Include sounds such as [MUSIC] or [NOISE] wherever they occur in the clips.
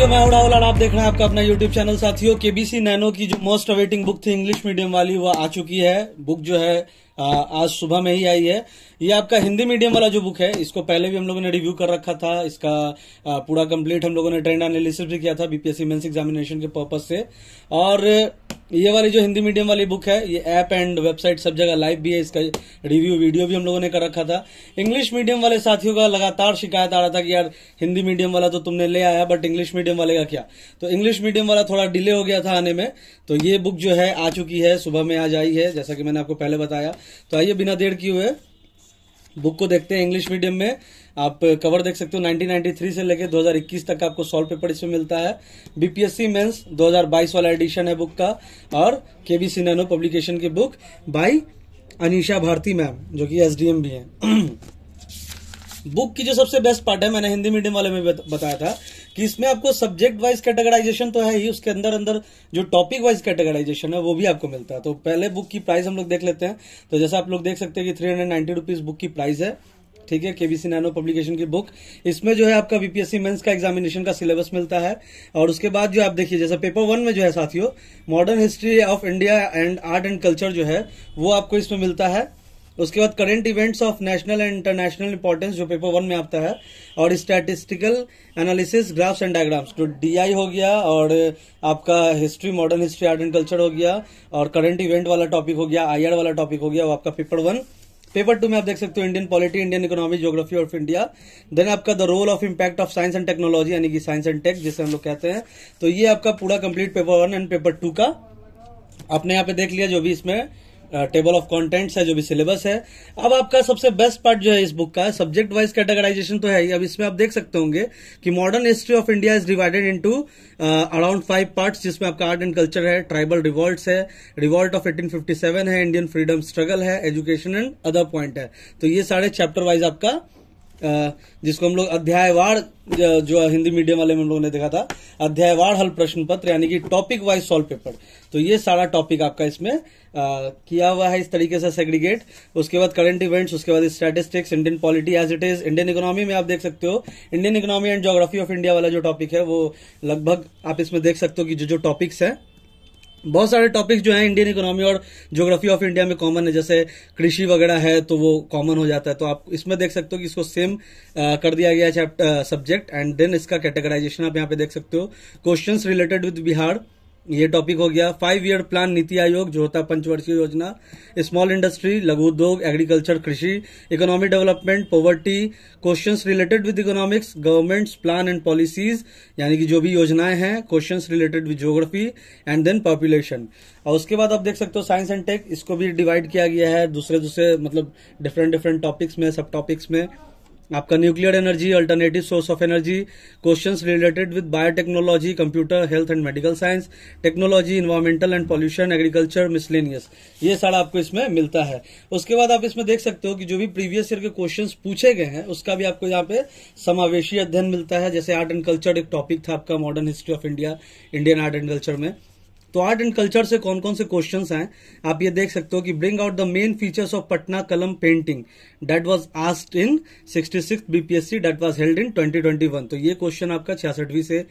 साथियों मैं उड़ा उलाड़ आप देख रहे हैं आपका अपना यूट्यूब चैनल साथियों केबीसी नैनो की जो मोस्ट अवेटिंग बुक थी इंग्लिश मीडियम वाली वह वा आ चुकी है बुक जो है आज सुबह में ही आई है ये आपका हिंदी मीडियम वाला जो बुक है इसको पहले भी हम लोगों ने रिव्यू कर रखा था इसका पूरा कंप्लीट हम लोगों ने ट्रेंड एनालिसिस भी किया था बीपीएससी मेन्स एग्जामिनेशन के पर्पज से और ये वाली जो हिंदी मीडियम वाली बुक है ये ऐप एंड वेबसाइट सब जगह लाइव भी है इसका रिव्यू वीडियो भी हम लोगों ने कर रखा था इंग्लिश मीडियम वाले साथियों का लगातार शिकायत आ रहा था कि यार हिंदी मीडियम वाला तो तुमने ले आया बट इंग्लिश मीडियम वाले का क्या तो इंग्लिश मीडियम वाला थोड़ा डिले हो गया था आने में तो ये बुक जो है आ चुकी है सुबह में आज आई है जैसा कि मैंने आपको पहले बताया तो आइए बिना देर किए हुए बुक को देखते हैं इंग्लिश मीडियम में आप कवर देख सकते हो 1993 से लेकर 2021 तक आपको सॉल्व पेपर इसमें मिलता है बीपीएससी मेंस 2022 वाला एडिशन है बुक का और केबीसी नैनो पब्लिकेशन की book by Anisha Bharti ma'am जो कि एसडीएम भी हैं बुक [CLEARS THROAT] की जो सबसे बेस्ट पार्ट है मैंने हिंदी मीडियम वाले में बताया था कि इसमें आपको सब्जेक्ट वाइज कैटेगराइजेशन तो है ही उसके अंदर अंदर जो टॉपिक वाइज कैटेगराइजेशन है वो भी आपको मिलता है तो पहले बुक की प्राइस हम लोग देख लेते हैं तो जैसा आप लोग देख सकते हैं कि three hundred ninety rupees book की प्राइस है ठीक है केबीसी नैनो पब्लिकेशन की बुक इसमें जो है आपका बीपीएससी मेंस का एग्जामिनेशन का सिलेबस मिलता है और उसके बाद जो आप देखिए जैसे पेपर वन में जो है साथियों modern history of India and art and culture जो है वो आपको इसमें मिलता है उसके बाद current events of national and international importance जो पेपर वन में आता है और statistical analysis graphs and diagrams जो डीआई हो गया और आपका history modern history art and culture हो गया और करंट इवेंट वाला टॉपिक हो गया आई वाला टॉपिक हो गया वो आपका पेपर वन पेपर टू में आप देख सकते हो Indian polity Indian economy geography of India then आपका the role of impact of science and technology यानी कि साइंस एंड टेक जिसे हम लोग कहते हैं तो ये आपका पूरा complete paper one and paper two का आपने यहाँ पे देख लिया जो भी इसमें टेबल ऑफ कंटेंट्स है जो भी सिलेबस है अब आपका सबसे बेस्ट पार्ट जो है इस बुक का सब्जेक्ट वाइज कैटेगराइजेशन तो है ही अब इसमें आप देख सकते होंगे कि modern history of India is divided into around five parts जिसमें आपका आर्ट एंड कल्चर है ट्राइबल रिवॉल्ट है रिवॉल्ट ऑफ एटीन है इंडियन फ्रीडम स्ट्रगल है एजुकेशन एंड अदर पॉइंट है तो ये सारे चैप्टर वाइज आपका जिसको हम लोग अध्यायवार जो हिंदी मीडियम वाले में हम लोगों ने देखा था अध्यायवार हल प्रश्न पत्र यानी कि टॉपिक वाइज सॉल्व पेपर तो ये सारा टॉपिक आपका इसमें आ, किया हुआ है इस तरीके से सेग्रीगेट उसके बाद करंट इवेंट्स उसके बाद statistics Indian polity as it is Indian economy में आप देख सकते हो Indian economy and geography of India वाला जो टॉपिक है वो लगभग आप इसमें देख सकते हो कि जो जो टॉपिक्स हैं बहुत सारे टॉपिक्स जो हैं इंडियन इकोनॉमी और ज्योग्राफी ऑफ इंडिया में कॉमन है जैसे कृषि वगैरह है तो वो कॉमन हो जाता है तो आप इसमें देख सकते हो कि इसको सेम कर दिया गया है सब्जेक्ट एंड देन इसका कैटेगराइजेशन आप यहाँ पे देख सकते हो क्वेश्चंस रिलेटेड विद बिहार ये टॉपिक हो गया फाइव ईयर प्लान नीति आयोग जो होता है पंचवर्षीय योजना स्मॉल इंडस्ट्री लघु उद्योग एग्रीकल्चर कृषि economic development poverty questions related with economics governments plan and policies यानी कि जो भी योजनाएं हैं questions related with geography and then population और उसके बाद आप देख सकते हो साइंस एंड टेक इसको भी डिवाइड किया गया है दूसरे दूसरे मतलब डिफरेंट डिफरेंट टॉपिक्स में सब टॉपिक्स में आपका nuclear energy alternative source of energy question related with biotechnology computer health and medical science technology environmental and pollution agriculture miscellaneous ये सारा आपको इसमें मिलता है उसके बाद आप इसमें देख सकते हो कि जो भी प्रीवियस ईयर के क्वेश्चन पूछे गए हैं उसका भी आपको यहाँ पे समावेशी अध्ययन मिलता है जैसे आर्ट एंड कल्चर एक टॉपिक था आपका modern history of India Indian art and culture में तो आर्ट एंड कल्चर से कौन कौन से क्वेश्चन हैं आप ये देख सकते हो कि bring out the main features of Patna Kalam painting that was asked in sixty six BPSC that was held in twenty twenty one तो ये क्वेश्चन आपका छियासठवीं से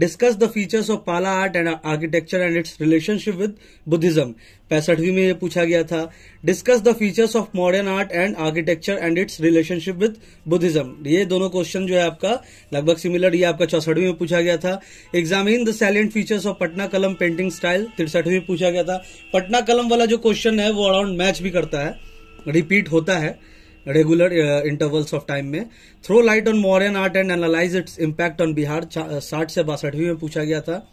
discuss the features of Pala art and architecture and its relationship with Buddhism पैंसठवीं में यह पूछा गया था discuss the features of modern art and architecture and its relationship with Buddhism ये दोनों क्वेश्चन जो है आपका लगभग सिमिलर ये आपका चौसठवीं में पूछा गया था examine the salient features of Patna Kalam painting style तिरसठवीं में पूछा गया था पटना कलम वाला जो क्वेश्चन है वो अराउंड मैच भी करता है रिपीट होता है रेगुलर इंटरवल्स ऑफ टाइम में throw light on modern art and analyse its impact on Bihar साठ से बासठवीं में पूछा गया था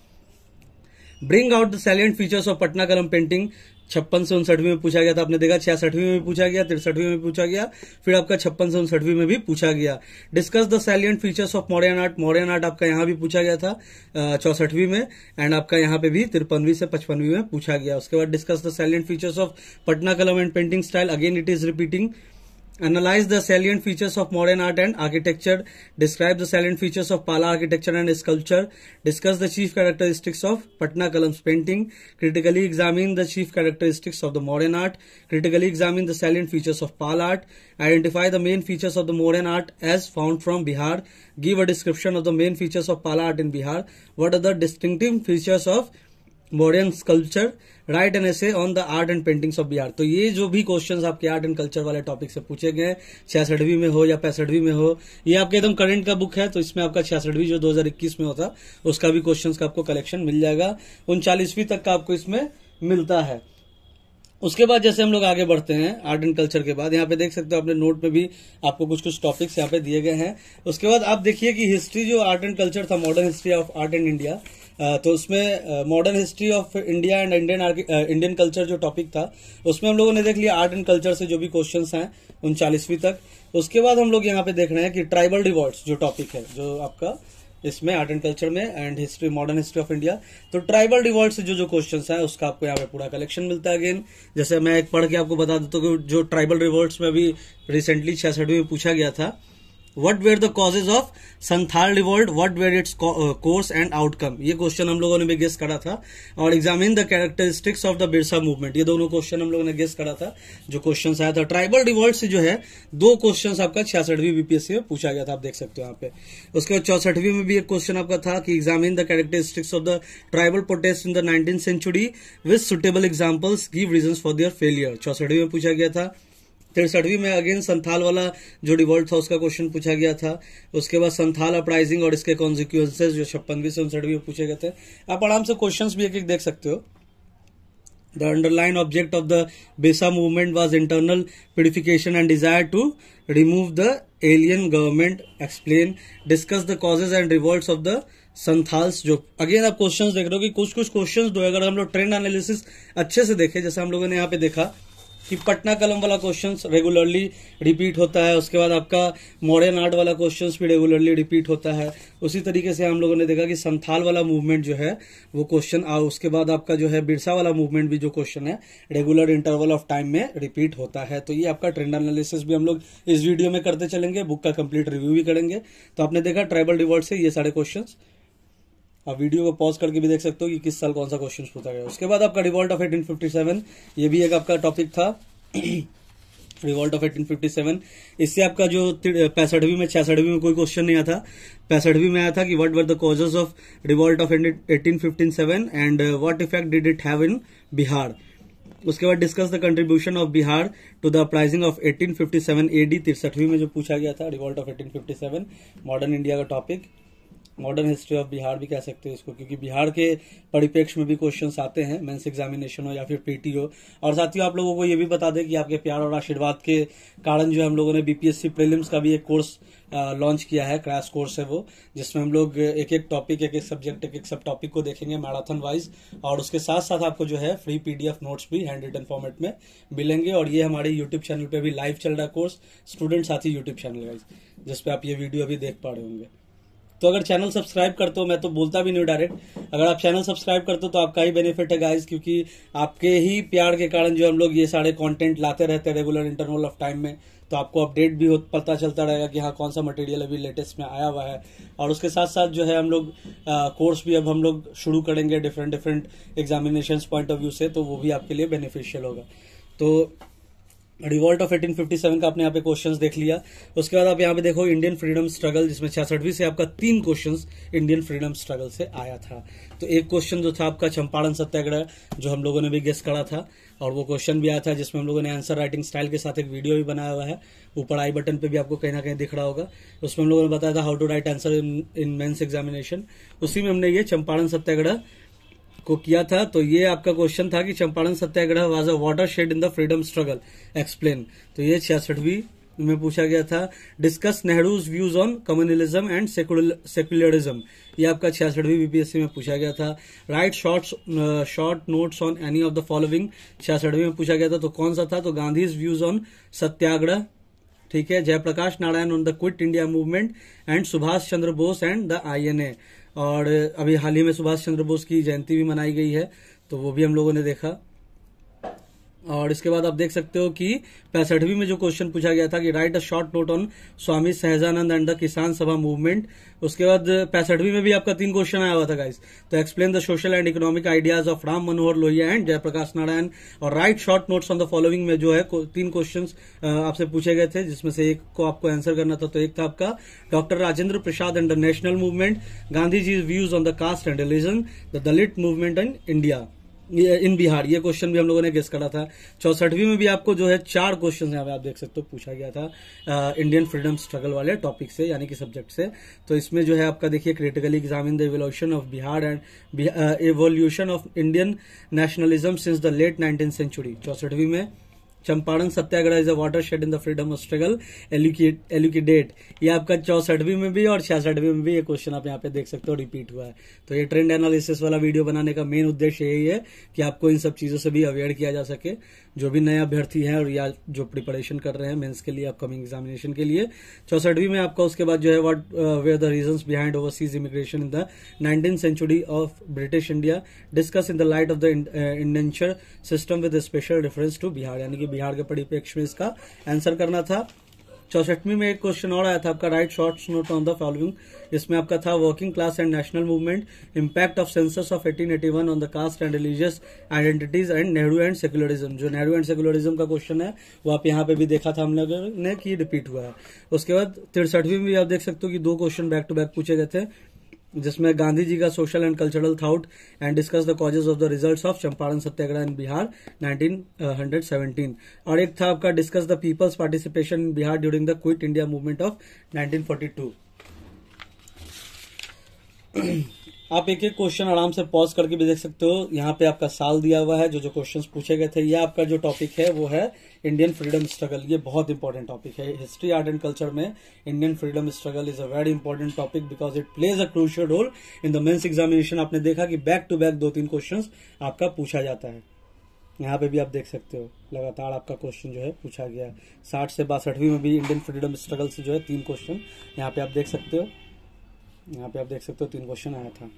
bring out the salient features of Patna Kalam painting छप्पन से उनसठवीं में पूछा गया था आपने देखा छियासठवीं में पूछा गया तिरसठवीं में पूछा गया फिर आपका छप्पन से उनसठवीं में भी पूछा गया discuss the salient features of modern art modern art आपका यहाँ भी पूछा गया था uh, चौसठवीं में एंड आपका यहाँ पे भी तिरपनवीं से पचपनवीं में पूछा गया उसके बाद discuss the salient features of Patna Kalam and painting style again it is repeating Analyze the salient features of modern art and architecture. Describe the salient features of Pala architecture and sculpture. Discuss the chief characteristics of Patna Kalam's painting. Critically examine the chief characteristics of the modern art. Critically examine the salient features of Pala art. Identify the main features of the modern art as found from Bihar. Give a description of the main features of Pala art in Bihar. What are the distinctive features of modern sculpture write an essay on the art and paintings of Bihar तो ये जो भी questions आपके art and culture वाले topic से पूछे गए छियासठवीं में हो या पैंसठवीं में हो ये आपके एकदम करंट का बुक है तो इसमें आपका छियासठवीं जो 2021 में होता उसका भी क्वेश्चंस का आपको कलेक्शन मिल जाएगा उनचालीसवीं तक का आपको इसमें मिलता है उसके बाद जैसे हम लोग आगे बढ़ते हैं आर्ट एंड कल्चर के बाद यहाँ पे देख सकते हो अपने नोट में भी आपको कुछ कुछ टॉपिक्स यहाँ पे दिए गए हैं उसके बाद आप देखिए कि हिस्ट्री जो आर्ट एंड कल्चर था modern history of art and India तो उसमें modern history of India and Indian Indian culture जो टॉपिक था उसमें हम लोगों ने देख लिया आर्ट एंड कल्चर से जो भी क्वेश्चन हैं उनचालीसवीं तक उसके बाद हम लोग यहाँ पे देख रहे हैं कि ट्राइबल रिवॉर्ड्स जो टॉपिक है जो आपका इसमें आर्ट एंड कल्चर में and history modern history of India तो ट्राइबल रिवॉर्ड से जो जो क्वेश्चन है उसका आपको यहाँ पे पूरा कलेक्शन मिलता है अगेन जैसे मैं एक पढ़ के आपको बता देता हूँ कि जो ट्राइबल रिवॉर्ड्स में अभी रिसेंटली छियासठवीं में पूछा गया था what were the causes of Santhal revolt what were its course and outcome ये क्वेश्चन हम लोगों ने भी गेस करा था और examine the characteristics of the Birsa movement ये दोनों क्वेश्चन हम लोगों ने गेस करा था जो क्वेश्चन आया था ट्राइबल रिवॉल्ट से जो है दो क्वेश्चन आपका छियासठवीं बीपीएससी में पूछा गया था आप देख सकते हो यहाँ पे उसके बाद चौसठवीं में भी एक क्वेश्चन आपका था कि examine the characteristics of the tribal protest in the nineteen century with suitable examples give reason for their failure चौसठवीं में पूछा गया था तिरसठवीं में अगेन संथाल वाला जो डिवॉल्ट था उसका क्वेश्चन पूछा गया था उसके बाद संथाल अपराइजिंग और इसके कॉन्सिक्वेंसेज जो छप्पनवीं से उनसठवीं में पूछे गए थे आप आराम से क्वेश्चंस भी एक एक देख सकते हो the underline object of the Birsa movement was internal purification and desire to remove the alien government explain discuss the causes and revolt of the Santhals जो अगेन आप क्वेश्चन देख रहे हो कि कुछ कुछ क्वेश्चन दो अगर हम लोग ट्रेंड एनालिसिस अच्छे से देखें जैसे हम लोगों ने यहाँ पे देखा कि पटना कलम वाला क्वेश्चन रेगुलरली रिपीट होता है उसके बाद आपका मॉडर्न आर्ट वाला क्वेश्चन भी रेगुलरली रिपीट होता है उसी तरीके से हम लोगों ने देखा कि संथाल वाला मूवमेंट जो है वो क्वेश्चन उसके बाद आपका जो है बिरसा वाला मूवमेंट भी जो क्वेश्चन है रेगुलर इंटरवल ऑफ टाइम में रिपीट होता है तो ये आपका ट्रेंड एनालिसिस भी हम लोग इस वीडियो में करते चलेंगे बुक का कंप्लीट रिव्यू भी करेंगे तो आपने देखा ट्राइबल रिवॉर्ड से ये सारे क्वेश्चन आप वीडियो को पॉज करके भी देख सकते हो कि किस साल कौन सा क्वेश्चन पूछा गया उसके बाद आपका रिवॉल्ट ऑफ 1857 ये भी एक आपका टॉपिक था रिवॉल्ट ऑफ 1857 इससे आपका जो पैंसठवीं में छियासठवीं में कोई क्वेश्चन नहीं आया था पैंसठवीं में आया था कि what were the causes of revolt of 1857 and what effect did it have in Bihar उसके बाद discuss the contribution of Bihar to the uprising of 1857 AD तिरसठवीं में जो पूछा गया था रिवॉल्ट ऑफ 1857 मॉडर्न इंडिया का topic modern history of Bihar भी कह सकते हो इसको क्योंकि बिहार के परिप्रेक्ष्य में भी क्वेश्चन आते हैं मेन्स एग्जामिनेशन हो या फिर पीटी हो और साथियों आप लोगों को ये भी बता दें कि आपके प्यार और आशीर्वाद के कारण जो हम लोगों ने बीपीएससी प्रीलिम्स का भी एक कोर्स लॉन्च किया है क्रैश कोर्स है वो जिसमें हम लोग एक एक टॉपिक एक एक सब्जेक्ट एक एक सब टॉपिक को देखेंगे मैराथन वाइज और उसके साथ साथ आपको जो है फ्री पी नोट्स भी हैंड रिटन फॉर्मेट में मिलेंगे और ये हमारे यूट्यूब चैनल पर भी लाइव चल रहा है कोर्स स्टूडेंट साथी यूट्यूब चैनल वाइज जिसपे आप ये वीडियो अभी देख पा रहे होंगे तो अगर चैनल सब्सक्राइब करते हो मैं तो बोलता भी नहीं डायरेक्ट अगर आप चैनल सब्सक्राइब करते हो तो आपका ही बेनिफिट है गाइज क्योंकि आपके ही प्यार के कारण जो हम लोग ये सारे कंटेंट लाते रहते हैं रेगुलर इंटरवल ऑफ टाइम में तो आपको अपडेट भी पता चलता रहेगा कि हाँ कौन सा मटेरियल अभी लेटेस्ट में आया हुआ है और उसके साथ साथ जो है हम लोग कोर्स भी अब हम लोग शुरू करेंगे different different examination point of view से तो वो भी आपके लिए बेनिफिशियल होगा तो रिवॉल्ट ऑफ 1857 का आपने यहाँ पे क्वेश्चंस देख लिया उसके बाद आप यहाँ पे देखो इंडियन फ्रीडम स्ट्रगल जिसमें छियासठवीं से आपका तीन क्वेश्चंस इंडियन फ्रीडम स्ट्रगल से आया था तो एक क्वेश्चन जो था आपका चंपारण सत्याग्रह जो हम लोगों ने भी गेस करा था और वो क्वेश्चन भी आया था जिसमें हम लोगों ने आंसर राइटिंग स्टाइल के साथ एक वीडियो भी बनाया हुआ है ऊपर आई बटन पे भी आपको कहीं ना कहीं दिख रहा होगा उसमें हम लोगों ने बताया था how to write answer in mains examination उसी में हमने ये चंपारण सत्याग्रह को किया था तो ये आपका क्वेश्चन था कि Champaran Satyagraha was a watershed in the freedom struggle explain तो ये छियासठवीं में पूछा गया था discuss Nehru's views on communalism and secularism ये आपका छियासठवीं बीपीएससी में पूछा गया था write short short notes on any of the following छियासठवीं में पूछा गया था तो कौन सा था तो गांधीज व्यूज ऑन सत्याग्रह ठीक है Jayaprakash Narayan on the quit India movement and Subhash Chandra Bose and the I और अभी हाल ही में सुभाष चंद्र बोस की जयंती भी मनाई गई है तो वो भी हम लोगों ने देखा और इसके बाद आप देख सकते हो कि पैंसठवीं में जो क्वेश्चन पूछा गया था कि write a short note on Swami Sahajanand and the Kisan Sabha movement उसके बाद पैंसठवीं में भी आपका तीन क्वेश्चन आया हुआ था गाइस तो explain the social and economic ideas of Ram Manohar Lohia and Jayaprakash Narayan और write short notes on the following में जो है तीन क्वेश्चन आपसे पूछे गए थे जिसमें से एक को आपको आंसर करना था तो एक था आपका doctor Rajendra Prasad and the national movement Gandhi ji views on the caste and religion the Dalit movement and India in Bihar ये क्वेश्चन भी हम लोगों ने गेस करा था चौसठवीं में भी आपको जो है चार क्वेश्चन यहाँ पे आप देख सकते हो पूछा गया था आ, इंडियन फ्रीडम स्ट्रगल वाले टॉपिक से यानी कि सब्जेक्ट से तो इसमें जो है आपका देखिए critical exam in the evolution of Bihar and evolution of Indian nationalism since the late nineteen century चौसठवीं में Champaran satyagraha is a watershed in the freedom of struggle elucidate ये आपका चौसठवीं में भी और छियासठवीं में भी ये क्वेश्चन आप यहाँ पे देख सकते हो रिपीट हुआ है तो ये ट्रेंड एनालिसिस वाला वीडियो बनाने का मेन उद्देश्य यही है कि आपको इन सब चीजों से भी अवेयर किया जा सके जो भी नए अभ्यर्थी है और या जो प्रिपरेशन कर रहे हैं मेंस के लिए अपकमिंग एग्जामिनेशन के लिए चौसठवीं में आपका उसके बाद जो है what were the reasons behind overseas immigration in the nineteen century of British India discuss in the light of the indenture system with special reference to Bihar यानी कि बिहार के परिप्रेक्ष्य में इसका आंसर करना था चौसठवीं में एक क्वेश्चन और आया था आपका write short note on the following इसमें आपका था working class and national movement impact of census of 1881 on the caste and religious identities and Nehru and secularism जो नेहरू एंड सेकुलरिज्म का क्वेश्चन है वो आप यहाँ पे भी देखा था हम लोगों ने कि रिपीट हुआ है उसके बाद तिरसठवीं में आप देख सकते हो कि दो क्वेश्चन बैक टू बैक पूछे गए थे जिसमें गांधी जी का social and cultural thought and discuss the causes of the results of Champaran satyagraha in Bihar 1917 और एक था आपका discuss the people's participation in Bihar during the quit India movement of 1942 आप एक एक क्वेश्चन आराम से पॉज करके भी देख सकते हो यहाँ पे आपका साल दिया हुआ है जो जो क्वेश्चन पूछे गए थे या आपका जो टॉपिक है वो है इंडियन फ्रीडम स्ट्रगल ये बहुत इंपॉर्टेंट टॉपिक है हिस्ट्री आर्ट एंड कल्चर में Indian freedom struggle is a very important topic because it plays a crucial role in the mains examination आपने देखा कि बैक टू बैक दो तीन क्वेश्चन आपका पूछा जाता है यहाँ पे भी आप देख सकते हो लगातार आपका क्वेश्चन जो है पूछा गया साठ से बासठवीं में भी इंडियन फ्रीडम स्ट्रगल से जो है तीन क्वेश्चन यहाँ पे आप देख सकते हो यहाँ पे आप देख सकते हो तीन क्वेश्चन आया था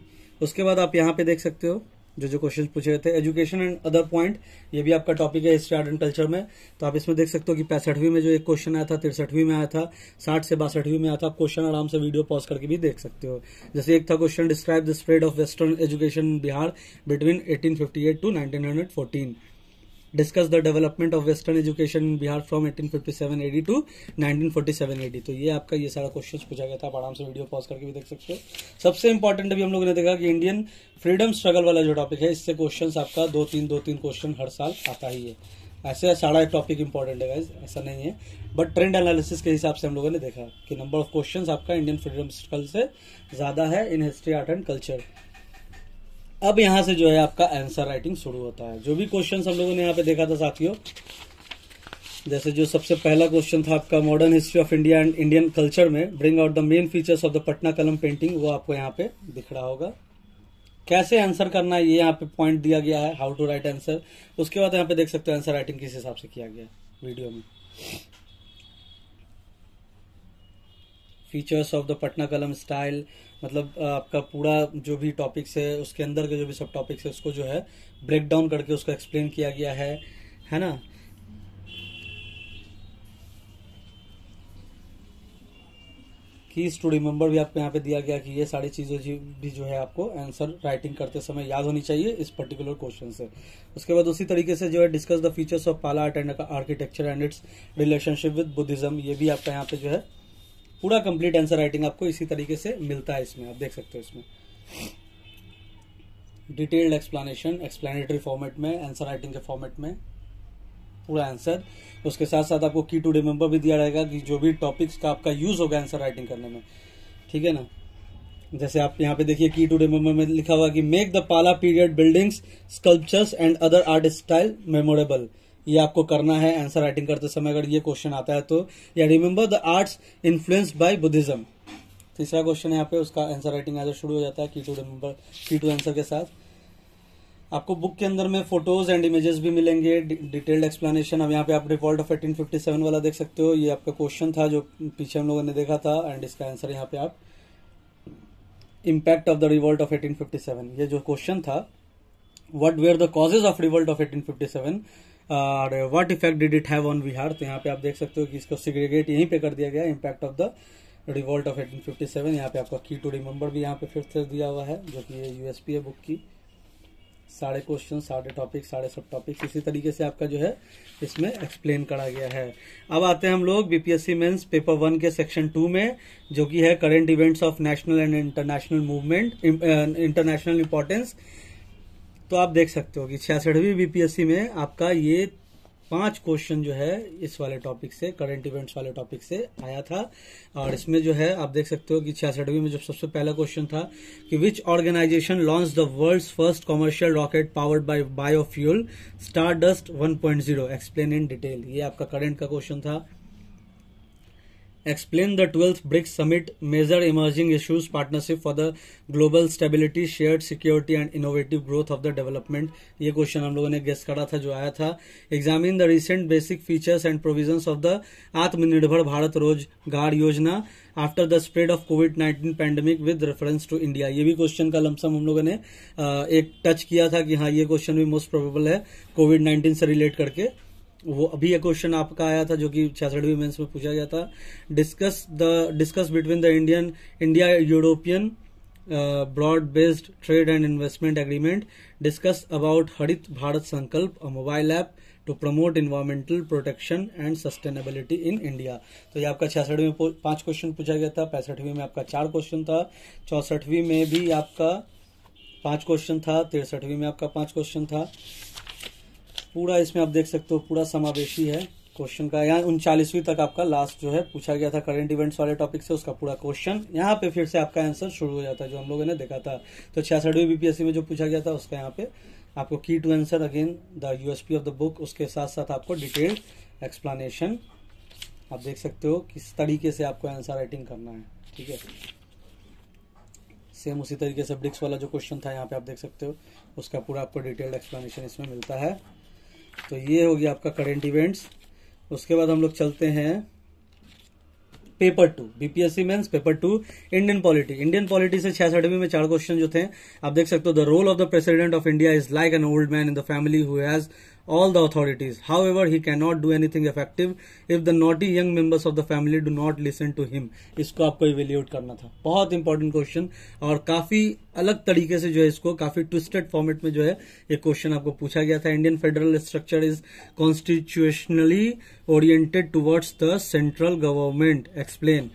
उसके बाद आप यहाँ पे देख सकते हो जो जो क्वेश्चन पूछे गए थे एजुकेशन एंड अदर पॉइंट ये भी आपका टॉपिक है हिस्ट्री आर्ट एंड कल्चर में तो आप इसमें देख सकते हो कि पैंसठवीं में जो एक क्वेश्चन आया था तिरसठवीं में आया था साठ से बासठवीं में आया था आप क्वेश्चन आराम से वीडियो पॉज करके भी देख सकते हो जैसे एक था question describe the spread of western education Bihar between eighteen to nineteen discuss the development of western education in Bihar from 1857 AD to seven AD तो ये आपका ये सारा क्वेश्चन पूछा गया था आप आराम से वीडियो पॉज करके भी देख सकते हो सबसे इंपॉर्टेंट अभी हम लोगों ने देखा कि इंडियन फ्रीडम स्ट्रगल वाला जो टॉपिक है इससे क्वेश्चन आपका दो तीन दो तीन क्वेश्चन हर साल आता ही है ऐसे सारा टॉपिक इंपॉर्टेंट है ऐसा नहीं है बट ट्रेंड एनालिसिस के हिसाब से हम लोगों ने देखा कि नंबर ऑफ क्वेश्चन आपका इंडियन फ्रीडम स्ट्रगल से ज़्यादा है in history art and culture अब यहाँ से जो है आपका आंसर राइटिंग शुरू होता है जो भी क्वेश्चन हम लोगों ने यहाँ पे देखा था साथियों जैसे जो सबसे पहला क्वेश्चन था आपका modern history of India and Indian culture में bring out the main features of the Patna Kalam painting वो आपको यहाँ पे दिख रहा होगा कैसे आंसर करना है ये यहाँ पे पॉइंट दिया गया है हाउ टू राइट आंसर उसके बाद यहाँ पे देख सकते हो आंसर राइटिंग किस हिसाब से किया गया वीडियो में फीचर्स ऑफ द पटना कलम स्टाइल मतलब आपका पूरा जो भी टॉपिक्स है उसके अंदर के जो भी सब टॉपिक्स है उसको जो है ब्रेक डाउन करके उसको एक्सप्लेन किया गया है है ना कीज टू रिमेम्बर भी आपको यहाँ पे दिया गया कि ये सारी चीज़ें भी जो है आपको आंसर राइटिंग करते समय याद होनी चाहिए इस पर्टिकुलर क्वेश्चन से उसके बाद उसी तरीके से जो है discuss the features of Pala art and architecture and its relationship with Buddhism ये भी आपका यहाँ पे जो है पूरा कंप्लीट आंसर राइटिंग आपको इसी तरीके से मिलता है इसमें आप देख सकते हो इसमें डिटेल्ड एक्सप्लेनेशन एक्सप्लेनेटरी फॉर्मेट में आंसर राइटिंग के फॉर्मेट में पूरा आंसर उसके साथ साथ आपको की टू रिमेंबर भी दिया रहेगा कि जो भी टॉपिक्स का आपका यूज होगा आंसर राइटिंग करने में ठीक है ना जैसे आप यहाँ पे देखिए की टू रिमेम्बर में लिखा हुआ कि make the Pala period buildings sculptures and other art style memorable ये आपको करना है आंसर राइटिंग करते समय अगर ये क्वेश्चन आता है तो या remember the arts influenced by Buddhism तीसरा क्वेश्चन यहाँ पे उसका आंसर राइटिंग आज शुरू हो जाता है key to remember key to answer के साथ आपको बुक के अंदर में फोटोज एंड इमेजेस भी मिलेंगे डिटेल्ड एक्सप्लेनेशन अब यहाँ पे आप डिफॉल्ट ऑफ एटीन वाला देख सकते हो ये आपका क्वेश्चन था जो पीछे हम लोगों ने देखा था एंड इसका आंसर यहाँ पे आप impact of the revolt of eighteen fifty seven ये जो क्वेश्चन था what were the causes of revolt of eighteen fifty seven और what effect did it have on Bihar तो यहाँ पे आप देख सकते हो कि इसको सिग्रेगेट यहीं पे कर दिया गया impact of the revolt of 1857 यहाँ पे आपका की टू रिमेम्बर भी यहाँ पे फिर से दिया हुआ है जो कि ये यूएसपी है बुक की सारे क्वेश्चन सारे टॉपिक सारे सब टॉपिक इसी तरीके से आपका जो है इसमें एक्सप्लेन करा गया है अब आते हैं हम लोग बीपीएससी मेंस पेपर वन के सेक्शन टू में जो कि है current events of national and international movement international importance तो आप देख सकते हो कि छियासठवीं बीपीएससी में आपका ये पांच क्वेश्चन जो है इस वाले टॉपिक से करंट इवेंट्स वाले टॉपिक से आया था और इसमें जो है आप देख सकते हो कि छियासठवीं में जो सबसे पहला क्वेश्चन था कि which organisation launch the world's first commercial rocket powered by biofuel star dust one explain in detail ये आपका करंट का क्वेश्चन था explain the twelfth BRICS summit major emerging issues partnership for the global stability share security and innovative growth of the development ये question हम लोगों ने guessed करा था जो आया था examine the recent basic features and provisions of the Atmanirbhar Bharat रोजगार Yojana after the spread of covid nineteen pandemic with reference to India ये भी क्वेश्चन का लमसम हम लोगों ने एक टच किया था कि हाँ ये क्वेश्चन भी मोस्ट प्रोबेबल है कोविड नाइन्टीन से रिलेट करके वो अभी एक क्वेश्चन आपका आया था जो कि छियासठवीं मेंस में पूछा गया था discuss the discuss between the Indian India European broad based trade and investment agreement discuss about Harit Bharat Sankalp a mobile app to promote environmental protection and sustainability in India तो ये आपका छियासठवीं में पांच क्वेश्चन पूछा गया था पैंसठवीं में आपका चार क्वेश्चन था चौसठवीं में भी आपका पांच क्वेश्चन था तिरसठवीं में आपका पांच क्वेश्चन था पूरा इसमें आप देख सकते हो पूरा समावेशी है क्वेश्चन का यहाँ उनचालीसवीं तक आपका लास्ट जो है पूछा गया था करंट इवेंट्स वाले टॉपिक से उसका पूरा क्वेश्चन यहाँ पे फिर से आपका आंसर शुरू हो जाता है जो हम लोगों ने देखा था तो छियासठवीं बीपीएससी में जो पूछा गया था उसका यहाँ पे आपको key to answer again the USP of the book उसके साथ साथ आपको डिटेल्ड एक्सप्लानेशन आप देख सकते हो किस तरीके से आपको आंसर राइटिंग करना है ठीक है सेम उसी तरीके से ब्रिक्स वाला जो क्वेश्चन था यहाँ पे आप देख सकते हो उसका पूरा आपको डिटेल्ड एक्सप्लेनेशन इसमें मिलता है तो ये हो गया आपका करेंट इवेंट्स उसके बाद हम लोग चलते हैं paper two BPSC mains paper two Indian polity Indian polity से छियासठ में चार क्वेश्चन जो थे आप देख सकते हो the role of the president of India is like an old man in the family who has all the authorities. However, he cannot do anything effective if the naughty young members of the family do not listen to him. इसको आपको evaluate करना था बहुत important question और काफी अलग तरीके से जो है इसको काफी ट्विस्टेड फॉर्मेट में जो है ये क्वेश्चन आपको पूछा गया था Indian federal structure is constitutionally oriented towards the central government explain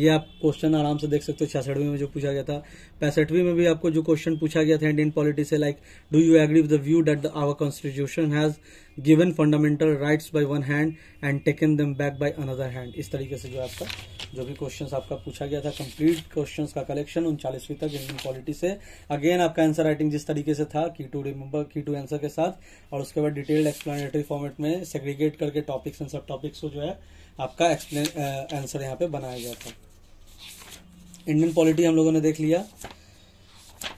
ये आप क्वेश्चन आराम से देख सकते हो छियासठवीं में जो पूछा गया था पैंसठवीं में भी आपको जो क्वेश्चन पूछा गया था इंडियन पॉलिटी से like do you agree with the view that our constitution has given fundamental rights by one hand and taken them back by another hand इस तरीके से जो आपका जो भी क्वेश्चन आपका पूछा गया था कंप्लीट क्वेश्चन का कलेक्शन उनचालीसवीं तक इंडियन पॉलिटी से अगेन आपका आंसर राइटिंग जिस तरीके से था key to remember key to answer के साथ और उसके बाद डिटेल्ड एक्सप्लेनेटरी फॉर्मेट में सेग्रीगेट करके टॉपिक्स एंड सब टॉपिक्स को जो है आपका एक्सप्लेन आंसर यहाँ पे बनाया गया था इंडियन पॉलिटी हम लोगों ने देख लिया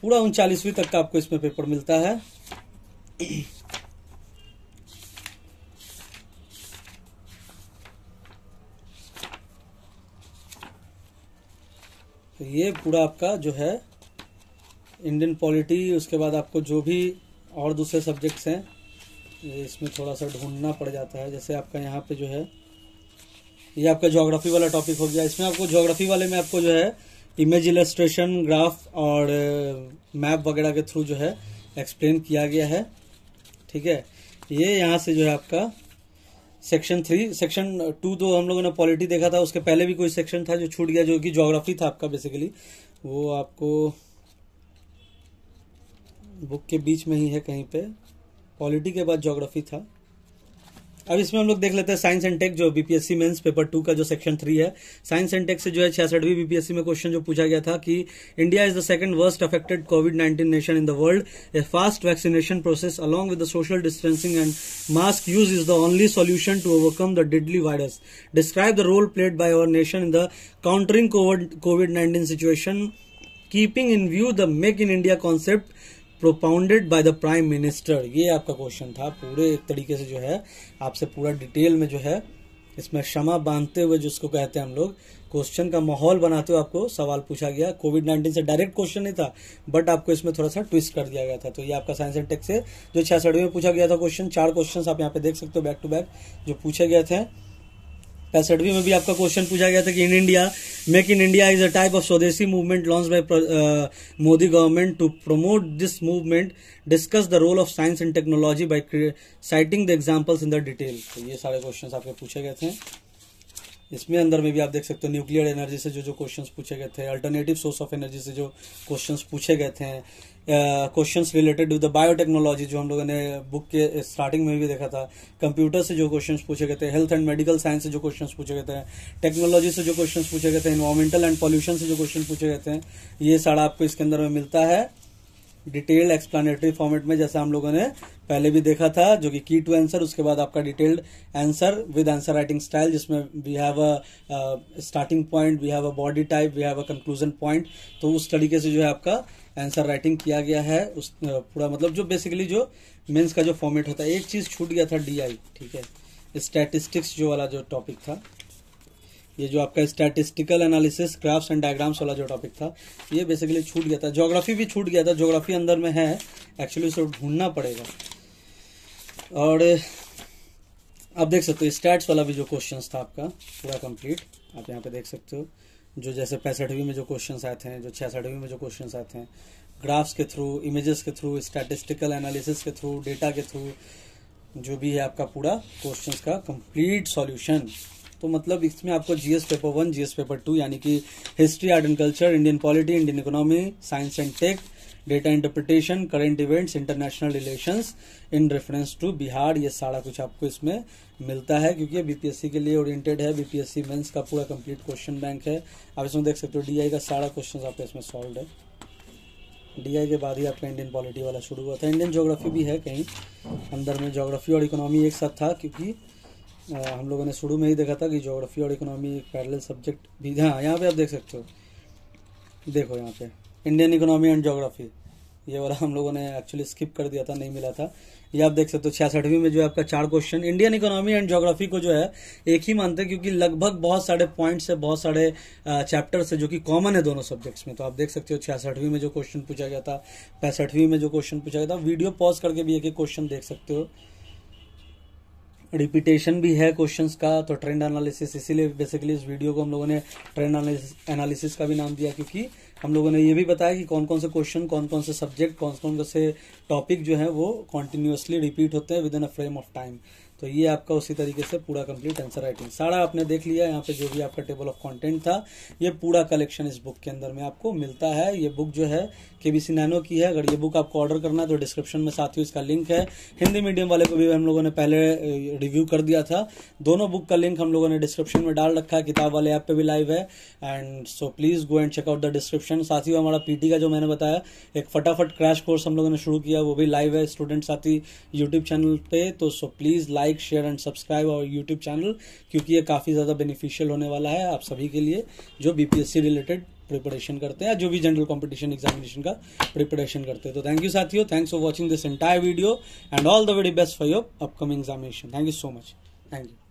पूरा उनचालीसवीं तक का आपको इसमें पेपर मिलता है तो ये पूरा आपका जो है इंडियन पॉलिटी उसके बाद आपको जो भी और दूसरे सब्जेक्ट्स हैं इसमें थोड़ा सा ढूंढना पड़ जाता है जैसे आपका यहाँ पे जो है ये आपका ज्योग्राफी वाला टॉपिक हो गया इसमें आपको ज्योग्राफी वाले में आपको जो है इमेज इलेस्ट्रेशन ग्राफ और मैप uh, वगैरह के थ्रू जो है एक्सप्लेन किया गया है ठीक है ये यहाँ से जो है आपका सेक्शन थ्री सेक्शन टू तो हम लोगों ने पॉलिटी देखा था उसके पहले भी कोई सेक्शन था जो छूट गया जो कि जोग्राफी था आपका बेसिकली वो आपको बुक के बीच में ही है कहीं पे पॉलिटी के बाद जोग्राफी था अब इसमें हम लोग देख लेते हैं साइंस एंड टेक जो बीपीएससी मेंस पेपर टू का जो सेक्शन थ्री है साइंस एंड टेक से जो है छियासठवीं बीपीएससी में क्वेश्चन जो पूछा गया था कि India is the second worst affected covid nineteen nation in the world a fast vaccination process along with social distancing and mask use is the only solution to overcome the deadly virus describe the role played by our nation in the countering covid nineteen situation keeping in view the make in India concept propounded by the prime minister ये आपका question था पूरे एक तरीके से जो है आपसे पूरा डिटेल में जो है इसमें क्षमा बांधते हुए जिसको कहते हैं हम लोग क्वेश्चन का माहौल बनाते हुए आपको सवाल पूछा गया कोविड नाइन्टीन से डायरेक्ट क्वेश्चन नहीं था बट आपको इसमें थोड़ा सा ट्विस्ट कर दिया गया था तो ये आपका साइंस एंड टेक से जो छियासठवें में पूछा गया था क्वेश्चन चार क्वेश्चन आप यहाँ पे देख सकते हो बैक टू बैक जो पूछे गए थे पैंसठवीं में भी आपका क्वेश्चन पूछा गया था कि in India make in India is a type of swadeshi movement launch by uh, Modi government to promote this movement discuss the role of science and technology by citing the examples in the detail तो ये सारे question आपके पूछे गए थे इसमें अंदर में भी आप देख सकते हो न्यूक्लियर एनर्जी से जो जो क्वेश्चन पूछे गए थे अल्टरनेटिव सोर्स ऑफ एनर्जी से जो क्वेश्चन पूछे गए थे question related with the biotechnology जो हम लोगों ने बुक के स्टार्टिंग में भी देखा था कंप्यूटर से जो क्वेश्चन पूछे गए थे हेल्थ एंड मेडिकल साइंस से जो क्वेश्चन पूछे गए थे टेक्नोलॉजी से जो क्वेश्चन पूछे गए थे इन्वायरमेंटल एंड पॉल्यूशन से जो क्वेश्चन पूछे गए थे ये सारा आपको इसके अंदर में मिलता है डिटेल्ड एक्सप्लेनेटरी फॉर्मेट में जैसा हम लोगों ने पहले भी देखा था जो कि की टू आंसर उसके बाद आपका detailed answer with answer writing style जिसमें we have a starting point we have a body type we have a conclusion point तो उस तरीके से जो है आपका आंसर राइटिंग किया गया है उस पूरा मतलब जो बेसिकली जो मेंस का जो फॉर्मेट होता है एक चीज़ छूट गया था डीआई ठीक है स्टैटिस्टिक्स जो वाला जो टॉपिक था ये जो आपका statistical analysis graphs and diagrams वाला जो टॉपिक था ये बेसिकली छूट गया था जोग्राफी भी छूट गया था जोग्राफी अंदर में है एक्चुअली उसे ढूंढना पड़ेगा और आप देख सकते हो स्टैट्स वाला भी जो क्वेश्चन था आपका पूरा कंप्लीट आप यहाँ पे देख सकते हो जो जैसे पैंसठवीं में जो क्वेश्चन आते हैं जो छियासठवीं में जो क्वेश्चन आते हैं ग्राफ्स के थ्रू इमेजेस के थ्रू स्टैटिस्टिकल एनालिसिस के थ्रू डेटा के थ्रू जो भी है आपका पूरा क्वेश्चन का कंप्लीट सॉल्यूशन तो मतलब इसमें आपको GS paper one GS paper two यानी कि history art and culture Indian polity Indian economy science and tech data interpretation current events international relations in reference to Bihar ये सारा कुछ आपको इसमें मिलता है क्योंकि बीपीएससी के लिए ओरिएंटेड है बीपीएससी मेंस का पूरा कंप्लीट क्वेश्चन बैंक है आप इसमें देख सकते हो डीआई का सारा क्वेश्चन आपका इसमें सॉल्व है डीआई के बाद ही आपका इंडियन पॉलिटी वाला शुरू हुआ था इंडियन जोग्राफी भी है कहीं अंदर में जोग्राफी और इकोनॉमी एक साथ था क्योंकि हम लोगों ने शुरू में ही देखा था कि जोग्राफी और इकोनॉमी पैरल सब्जेक्ट भी हाँ यहाँ पर आप देख सकते हो देखो यहाँ पे इंडियन इकोनॉमी एंड जोग्राफी ये वाला हम लोगों ने एक्चुअली स्किप कर दिया था नहीं मिला था ये आप देख सकते हो छियासठवीं में जो है आपका चार question Indian economy and geography को जो है एक ही मानते हैं क्योंकि लगभग बहुत सारे पॉइंट्स है बहुत सारे चैप्टर्स है जो कि कॉमन है दोनों सब्जेक्ट्स में तो आप देख सकते हो छियासठवीं में जो क्वेश्चन पूछा गया था पैंसठवीं में जो क्वेश्चन पूछा गया था वीडियो पॉज करके भी एक एक क्वेश्चन देख सकते हो रिपीटेशन भी है क्वेश्चंस का तो ट्रेंड एनालिसिस इसीलिए बेसिकली इस वीडियो को हम लोगों ने ट्रेंड एनालिसिस का भी नाम दिया क्योंकि हम लोगों ने ये भी बताया कि कौन कौन से क्वेश्चन कौन कौन से सब्जेक्ट कौन कौन से टॉपिक जो है वो कॉन्टिन्यूसली रिपीट होते हैं within a frame of time तो ये आपका उसी तरीके से पूरा कंप्लीट आंसर राइटिंग सारा आपने देख लिया यहाँ पे जो भी आपका टेबल ऑफ कंटेंट था ये पूरा कलेक्शन इस बुक के अंदर में आपको मिलता है ये बुक जो है के नैनो की है अगर ये बुक आपको ऑर्डर करना है तो डिस्क्रिप्शन में साथ ही इसका लिंक है हिंदी मीडियम वाले को भी हम लोगों ने पहले रिव्यू कर दिया था दोनों बुक का लिंक हम लोगों ने डिस्क्रिप्शन में डाल रखा है किताब वाले ऐप पे भी लाइव है and so please go and check out the description साथ ही हमारा पीटी का जो मैंने बताया एक फटाफट क्रैश कोर्स हम लोगों ने शुरू किया वो भी लाइव है स्टूडेंट साथ ही यूट्यूब चैनल पे तो so please like like share and subscribe और यूट्यूब चैनल क्योंकि ये काफ़ी ज़्यादा बेनिफिशियल होने वाला है आप सभी के लिए जो बीपीएससी रिलेटेड प्रिपरेशन करते हैं जो भी जनरल कंपटीशन एग्जामिनेशन का प्रिपरेशन करते हैं तो थैंक यू साथियों thanks for watching this entire video and all the very best for your upcoming examination thank you so much thank you